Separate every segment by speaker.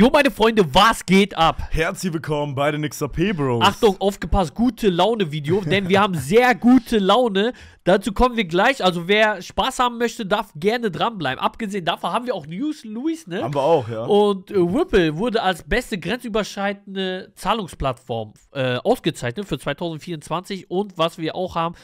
Speaker 1: Jo, meine Freunde, was geht ab? Herzlich willkommen bei den XAP Bros. Achtung, aufgepasst, gute Laune Video, denn wir haben sehr gute Laune. Dazu kommen wir gleich. Also wer Spaß haben möchte, darf gerne dranbleiben. Abgesehen davon haben wir auch News Luis, ne? Haben wir auch, ja. Und äh, Ripple wurde als beste grenzüberschreitende Zahlungsplattform äh, ausgezeichnet für 2024. Und was wir auch haben,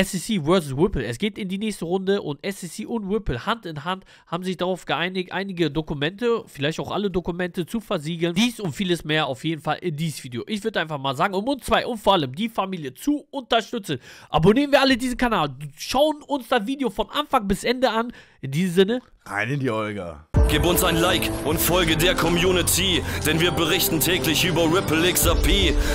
Speaker 1: SEC vs. Whipple. Es geht in die nächste Runde und SEC und Whipple Hand in Hand haben sich darauf geeinigt, einige Dokumente, vielleicht auch alle Dokumente zu versiegeln. Dies und vieles mehr auf jeden Fall in dieses Video. Ich würde einfach mal sagen, um uns zwei und vor allem die Familie zu unterstützen, abonnieren wir alle diesen Kanal, schauen uns das Video von Anfang bis Ende an. In diesem Sinne, rein in die Olga. Gib uns ein Like und folge der Community, denn wir berichten täglich über Ripple XRP.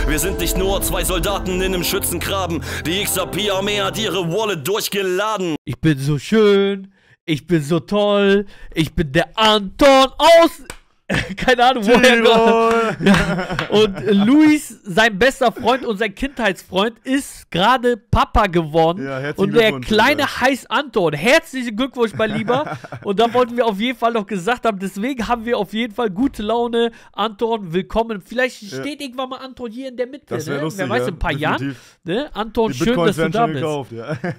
Speaker 1: Wir sind nicht nur zwei Soldaten in einem Schützengraben. Die XRP-Armee hat ihre Wallet durchgeladen. Ich bin so schön, ich bin so toll, ich bin der Anton aus... Keine Ahnung, woher. Ja. Und Luis, sein bester Freund und sein Kindheitsfreund, ist gerade Papa geworden. Ja, und der kleine ja. heißt Anton. Herzlichen Glückwunsch, mein Lieber. und da wollten wir auf jeden Fall noch gesagt haben. Deswegen haben wir auf jeden Fall gute Laune. Anton, willkommen. Vielleicht steht ja. irgendwann mal Anton hier in der Mitte. Das ne? lustig, Wer weiß, in ein paar Jahren. Ne? Anton, Die schön, dass du da bist. Gekauft,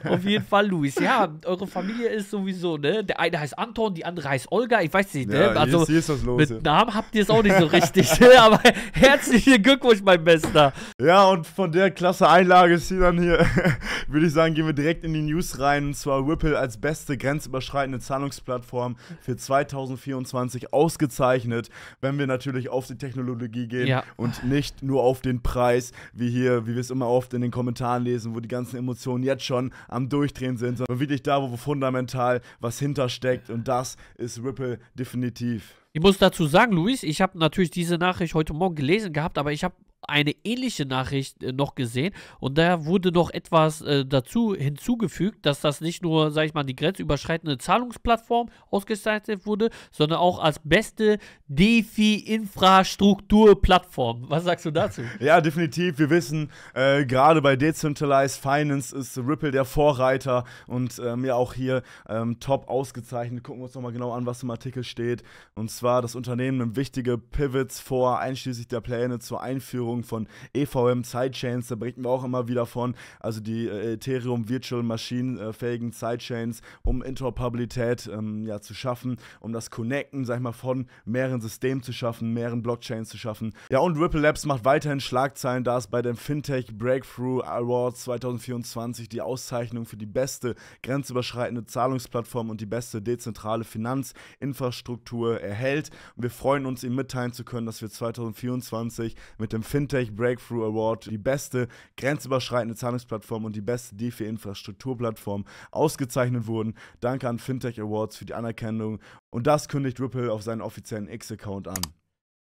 Speaker 1: auf jeden Fall, Luis. Ja, eure Familie ist sowieso, ne? Der eine heißt Anton, die andere heißt Olga. Ich weiß nicht, ne? Also, hier ist, also hier ist was los, mit Scheiße. Namen habt ihr es auch nicht so richtig,
Speaker 2: aber herzlichen Glückwunsch, mein Bester. Ja, und von der klasse Einlage ist sie dann hier, würde ich sagen, gehen wir direkt in die News rein. Und zwar Ripple als beste grenzüberschreitende Zahlungsplattform für 2024 ausgezeichnet, wenn wir natürlich auf die Technologie gehen ja. und nicht nur auf den Preis, wie hier, wie wir es immer oft in den Kommentaren lesen, wo die ganzen Emotionen jetzt schon am Durchdrehen sind, sondern wirklich da, wo fundamental was hintersteckt. Und das ist Ripple definitiv.
Speaker 1: Ich muss dazu sagen, Luis, ich habe natürlich diese Nachricht heute Morgen gelesen gehabt, aber ich habe eine ähnliche Nachricht äh, noch gesehen und da wurde noch etwas äh, dazu hinzugefügt, dass das nicht nur, sag ich mal, die grenzüberschreitende Zahlungsplattform ausgezeichnet wurde, sondern auch als beste DeFi-Infrastrukturplattform. Was sagst du dazu?
Speaker 2: Ja, definitiv. Wir wissen, äh, gerade bei Decentralized Finance ist Ripple der Vorreiter und ähm, ja auch hier ähm, top ausgezeichnet. Gucken wir uns nochmal genau an, was im Artikel steht. Und zwar, das Unternehmen nimmt wichtige Pivots vor, einschließlich der Pläne zur Einführung Einführung von EVM Sidechains, da berichten wir auch immer wieder von, also die äh, Ethereum Virtual Machine äh, fähigen Sidechains, um Interoperabilität ähm, ja, zu schaffen, um das Connecten, sag ich mal, von mehreren Systemen zu schaffen, mehreren Blockchains zu schaffen. Ja, und Ripple Labs macht weiterhin Schlagzeilen, da es bei dem Fintech Breakthrough Awards 2024 die Auszeichnung für die beste grenzüberschreitende Zahlungsplattform und die beste dezentrale Finanzinfrastruktur erhält. Und wir freuen uns, Ihnen mitteilen zu können, dass wir 2024 mit dem Fintech Fintech Breakthrough Award die beste grenzüberschreitende Zahlungsplattform und die beste DeFi-Infrastrukturplattform ausgezeichnet wurden. Danke an Fintech Awards für die Anerkennung und das kündigt Ripple auf seinen offiziellen X-Account an.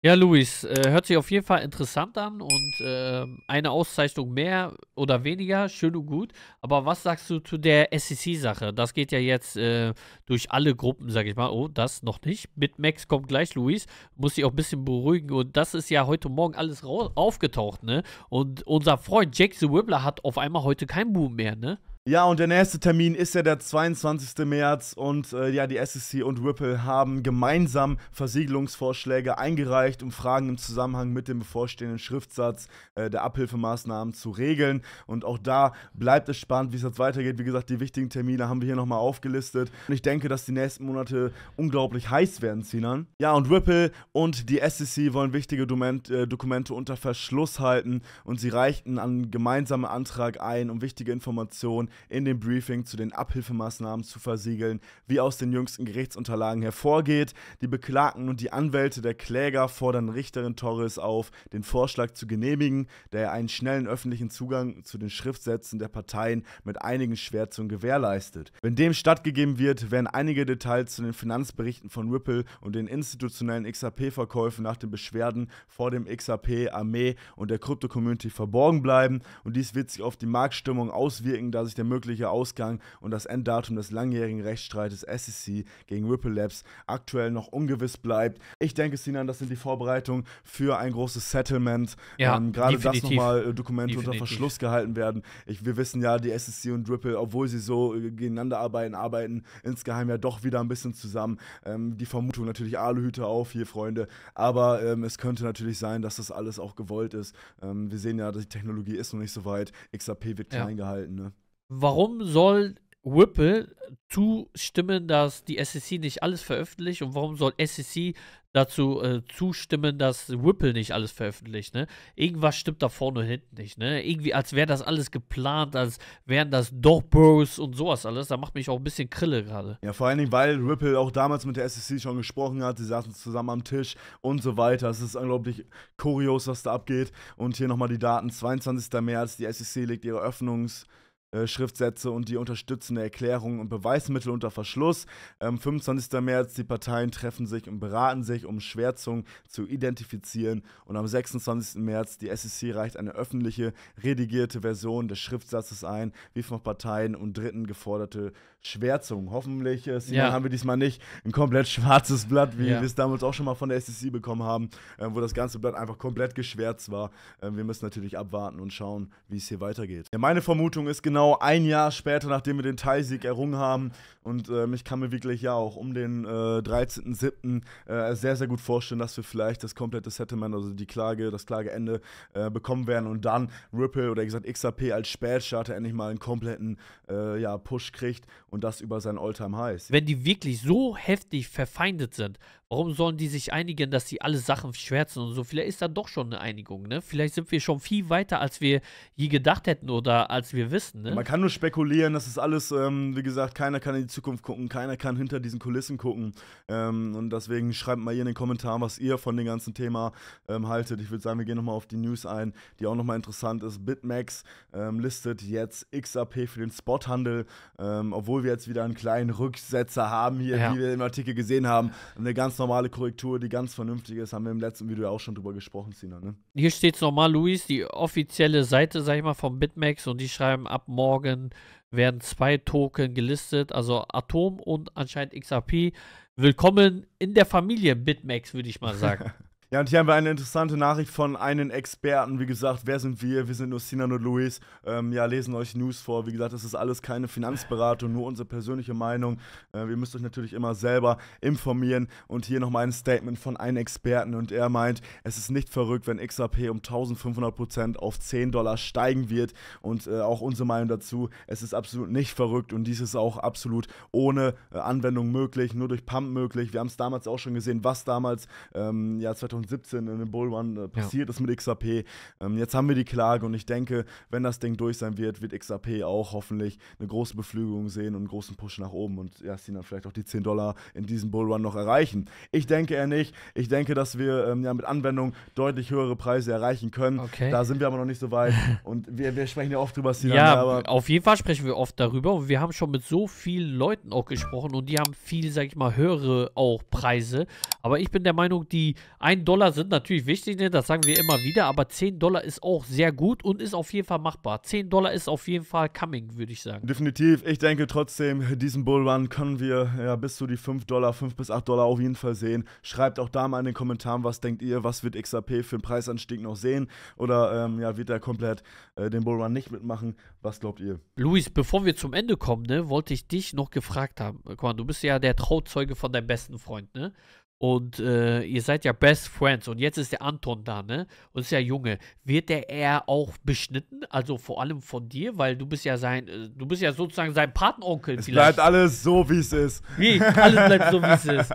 Speaker 1: Ja, Luis, äh, hört sich auf jeden Fall interessant an und äh, eine Auszeichnung mehr oder weniger, schön und gut. Aber was sagst du zu der SEC-Sache? Das geht ja jetzt äh, durch alle Gruppen, sag ich mal. Oh, das noch nicht. Mit Max kommt gleich, Luis. Muss ich auch ein bisschen beruhigen. Und das ist ja heute Morgen alles aufgetaucht, ne? Und unser Freund Jake the Wibbler hat auf einmal heute keinen Boom mehr, ne?
Speaker 2: Ja, und der nächste Termin ist ja der 22. März und äh, ja, die SEC und Ripple haben gemeinsam Versiegelungsvorschläge eingereicht, um Fragen im Zusammenhang mit dem bevorstehenden Schriftsatz äh, der Abhilfemaßnahmen zu regeln. Und auch da bleibt es spannend, wie es jetzt weitergeht. Wie gesagt, die wichtigen Termine haben wir hier nochmal aufgelistet. Und ich denke, dass die nächsten Monate unglaublich heiß werden, Sinan. Ja, und Ripple und die SEC wollen wichtige Dokument, äh, Dokumente unter Verschluss halten und sie reichten einen gemeinsamen Antrag ein, um wichtige Informationen in dem Briefing zu den Abhilfemaßnahmen zu versiegeln, wie aus den jüngsten Gerichtsunterlagen hervorgeht. Die Beklagten und die Anwälte der Kläger fordern Richterin Torres auf, den Vorschlag zu genehmigen, der einen schnellen öffentlichen Zugang zu den Schriftsätzen der Parteien mit einigen Schwärzungen gewährleistet. Wenn dem stattgegeben wird, werden einige Details zu den Finanzberichten von Ripple und den institutionellen XRP-Verkäufen nach den Beschwerden vor dem XRP-Armee und der Krypto-Community verborgen bleiben und dies wird sich auf die Marktstimmung auswirken, da sich der mögliche Ausgang und das Enddatum des langjährigen Rechtsstreites SEC gegen Ripple Labs aktuell noch ungewiss bleibt. Ich denke, Sinan, das sind die Vorbereitungen für ein großes Settlement. Ja, ähm, Gerade das nochmal äh, Dokumente definitiv. unter Verschluss gehalten werden. Ich, wir wissen ja, die SEC und Ripple, obwohl sie so äh, gegeneinander arbeiten, arbeiten insgeheim ja doch wieder ein bisschen zusammen. Ähm, die Vermutung natürlich Aluhüte auf hier, Freunde. Aber ähm, es könnte natürlich sein, dass das alles auch gewollt ist. Ähm, wir sehen ja, die Technologie ist noch nicht so weit. XAP wird klein ja. gehalten. Ne?
Speaker 1: warum soll Whipple zustimmen, dass die SEC nicht alles veröffentlicht und warum soll SEC dazu äh, zustimmen, dass Whipple nicht alles veröffentlicht, ne? Irgendwas stimmt da vorne und hinten nicht, ne? Irgendwie, als wäre das alles geplant, als wären das doch Bros und sowas alles. Da macht mich auch ein bisschen Krille gerade.
Speaker 2: Ja, vor allen Dingen, weil Ripple auch damals mit der SEC schon gesprochen hat, sie saßen zusammen am Tisch und so weiter. Es ist unglaublich kurios, was da abgeht. Und hier nochmal die Daten. 22. März, die SEC legt ihre Öffnungs- äh, Schriftsätze und die unterstützende Erklärung und Beweismittel unter Verschluss. Ähm, 25. März, die Parteien treffen sich und beraten sich, um Schwärzungen zu identifizieren. Und am 26. März, die SEC reicht eine öffentliche, redigierte Version des Schriftsatzes ein, wie von Parteien und Dritten geforderte Schwärzungen. Hoffentlich äh, ja. haben wir diesmal nicht ein komplett schwarzes Blatt, wie ja. wir es damals auch schon mal von der SEC bekommen haben, äh, wo das ganze Blatt einfach komplett geschwärzt war. Äh, wir müssen natürlich abwarten und schauen, wie es hier weitergeht. Ja, meine Vermutung ist genau, genau ein Jahr später, nachdem wir den Teilsieg errungen haben. Und ähm, ich kann mir wirklich ja auch um den äh, 13.07. Äh, sehr, sehr gut vorstellen, dass wir vielleicht das komplette Settlement, also die Klage, das Klageende äh, bekommen werden und dann Ripple oder gesagt XRP als Spätstarter endlich mal einen kompletten äh, ja, Push kriegt und das über seinen Alltime Highs.
Speaker 1: Wenn die wirklich so heftig verfeindet sind, Warum sollen die sich einigen, dass sie alle Sachen schwärzen und so? Vielleicht ist da doch schon eine Einigung, ne? Vielleicht sind wir schon viel weiter, als wir je gedacht hätten oder als wir wissen, ne? Man kann
Speaker 2: nur spekulieren, das ist alles, ähm, wie gesagt, keiner kann in die Zukunft gucken, keiner kann hinter diesen Kulissen gucken. Ähm, und deswegen schreibt mal hier in den Kommentaren, was ihr von dem ganzen Thema ähm, haltet. Ich würde sagen, wir gehen nochmal auf die News ein, die auch nochmal interessant ist. BitMEX ähm, listet jetzt XAP für den Spothandel, ähm, obwohl wir jetzt wieder einen kleinen Rücksetzer haben hier, ja. wie wir im Artikel gesehen haben. Eine ganz normale Korrektur, die ganz vernünftig ist. Haben wir im letzten Video auch schon drüber gesprochen, Sina. Ne?
Speaker 1: Hier steht es nochmal, Luis, die offizielle Seite, sag ich mal, von BitMEX und die schreiben, ab morgen werden zwei Token gelistet, also Atom und anscheinend XRP. Willkommen in der Familie BitMEX, würde ich mal sagen.
Speaker 2: Ja, und hier haben wir eine interessante Nachricht von einem Experten. Wie gesagt, wer sind wir? Wir sind nur Sinan und Luis. Ähm, ja, lesen euch News vor. Wie gesagt, das ist alles keine Finanzberatung, nur unsere persönliche Meinung. Äh, ihr müsst euch natürlich immer selber informieren. Und hier nochmal ein Statement von einem Experten. Und er meint, es ist nicht verrückt, wenn XRP um 1500 auf 10 Dollar steigen wird. Und äh, auch unsere Meinung dazu, es ist absolut nicht verrückt. Und dies ist auch absolut ohne äh, Anwendung möglich, nur durch Pump möglich. Wir haben es damals auch schon gesehen, was damals, ähm, ja, 2000 2017 in dem Bull Run äh, passiert ja. ist mit XAP. Ähm, jetzt haben wir die Klage und ich denke, wenn das Ding durch sein wird, wird XAP auch hoffentlich eine große Beflügelung sehen und einen großen Push nach oben und Yassin dann vielleicht auch die 10 Dollar in diesem Bull Run noch erreichen. Ich denke eher nicht. Ich denke, dass wir ähm, ja mit Anwendung deutlich höhere Preise erreichen können. Okay. Da sind wir aber noch nicht so weit und wir, wir sprechen ja oft drüber, Sinan. Ja, ne, aber
Speaker 1: auf jeden Fall sprechen wir oft darüber und wir haben schon mit so vielen Leuten auch gesprochen und die haben viel, sag ich mal, höhere auch Preise. Aber ich bin der Meinung, die ein Dollar sind natürlich wichtig, ne? das sagen wir immer wieder, aber 10 Dollar ist auch sehr gut und ist auf jeden Fall machbar. 10 Dollar ist auf jeden Fall coming, würde ich sagen.
Speaker 2: Definitiv. Ich denke trotzdem, diesen Bullrun können wir ja, bis zu die 5 Dollar, 5 bis 8 Dollar auf jeden Fall sehen. Schreibt auch da mal in den Kommentaren, was denkt ihr, was wird XRP für einen Preisanstieg noch sehen oder ähm, ja, wird er komplett äh, den Bullrun nicht mitmachen? Was glaubt ihr?
Speaker 1: Luis, bevor wir zum Ende kommen, ne, wollte ich dich noch gefragt haben. Guck mal, du bist ja der Trauzeuge von deinem besten Freund, ne? Und äh, ihr seid ja Best Friends. Und jetzt ist der Anton da, ne? Und ist ja Junge. Wird der eher auch beschnitten? Also vor allem von dir, weil du bist ja sein, äh, du bist ja sozusagen sein Patenonkel. Es vielleicht. bleibt
Speaker 2: alles so, wie es ist. Wie? Alles bleibt so, wie es ist.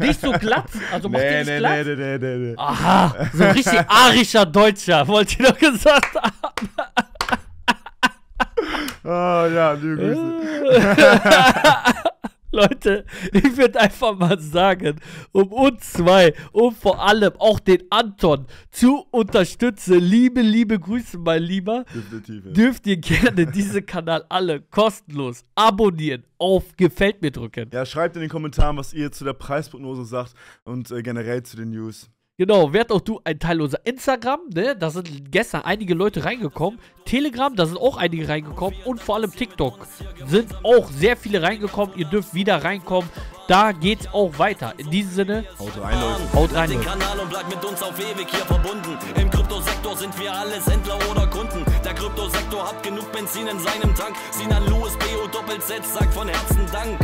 Speaker 2: Nicht so glatt. Also macht nee, ihr nicht nee, glatt? Nee, nee, nee, nee, nee. Aha, so ein richtig arischer
Speaker 1: Deutscher, wollte ich doch gesagt haben. oh, ja, liebe Grüße. Leute, ich würde einfach mal sagen, um uns zwei und vor allem auch den Anton zu unterstützen, liebe, liebe Grüße, mein Lieber,
Speaker 2: Definitiv, dürft ihr gerne diesen Kanal alle kostenlos abonnieren, auf Gefällt mir drücken. Ja, schreibt in den Kommentaren, was ihr zu der Preisprognose sagt und äh, generell zu den News. Genau, werd auch du ein Teil unserer Instagram, ne? Da sind gestern einige Leute reingekommen. Telegram,
Speaker 1: da sind auch einige reingekommen. Und vor allem TikTok sind auch sehr viele reingekommen. Ihr dürft wieder reinkommen. Da geht's auch weiter. In diesem Sinne, haut rein, Leute. Haut rein. Den Kanal und bleibt mit uns auf ewig hier verbunden. Im Kryptosektor sind wir alles Händler oder Kunden. Der Kryptosektor
Speaker 2: hat genug Benzin in seinem Tank. Sinan Louis, BO Doppel Z, sagt von Herzen Dank.